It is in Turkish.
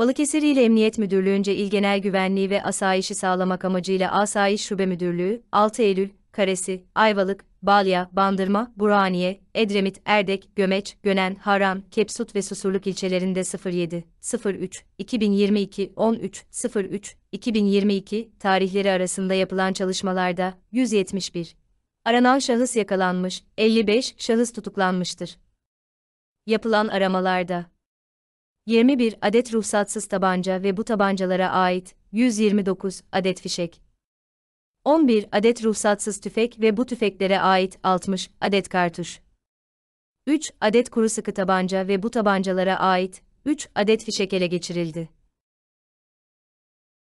Balıkesir İl Emniyet Müdürlüğü'nce İl Genel Güvenliği ve Asayişi Sağlamak amacıyla Asayiş Şube Müdürlüğü, 6 Eylül, Karesi, Ayvalık, Balya, Bandırma, Burhaniye, Edremit, Erdek, Gömeç, Gönen, Haram, Kepsut ve Susurluk ilçelerinde 07, 03, 2022, 13, 03, 2022 tarihleri arasında yapılan çalışmalarda 171 aranan şahıs yakalanmış, 55 şahıs tutuklanmıştır. Yapılan aramalarda 21 adet ruhsatsız tabanca ve bu tabancalara ait 129 adet fişek. 11 adet ruhsatsız tüfek ve bu tüfeklere ait 60 adet kartuş. 3 adet kuru sıkı tabanca ve bu tabancalara ait 3 adet fişek ele geçirildi.